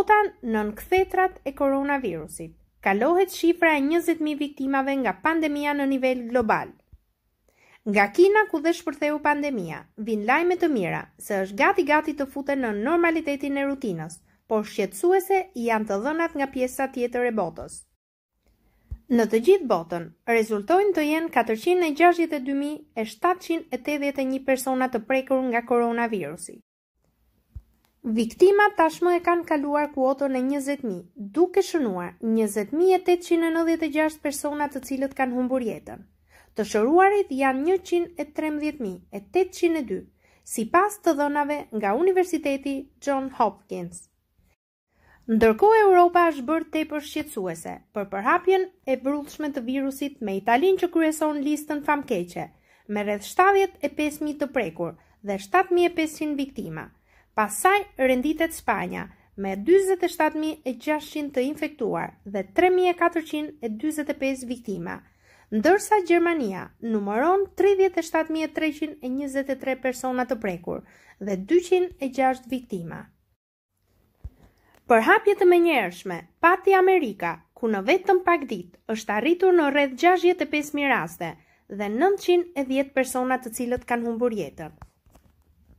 ndota nën kthetrat e koronavirusit. Kalohet shifra e 20.000 viktimave nga pandemia në nivel global. Nga Kina ku dhe shpërtheu pandemia, vin lajme të mira se është gati gati të futen në normalitetin e rutinës, por shqetësuese janë të dhënat nga pjesa tjetër e botës. Në të gjithë botën, rezultojnë të jenë 462.781 persona të prekur nga koronavirusit. Viktimat tashmë e kanë kaluar kuotën e 20.000, duke shënuar 20.896 personat të cilët kanë humbur jetën. Të shëruarit janë 113.802, si pas të dhënave nga Universiteti John Hopkins. Ndërko Europa është bërë te për shqetsuese, për përhapjen e brullshme të virusit me Italin që kryeson listën famkeqe, me rreth 75.000 të prekur dhe 7.500 viktima. Pasaj renditet Spanja me 27600 të infektuar dhe 3425 viktima, ndërsa Gjermania numëron 37323 persona të prekur dhe 206 viktima. Për hapje të menjërshme, pati Amerika, ku në vetëm pak ditë është arritur në rreth 65000 raste dhe 910 persona të cilët kanë humbur jetën.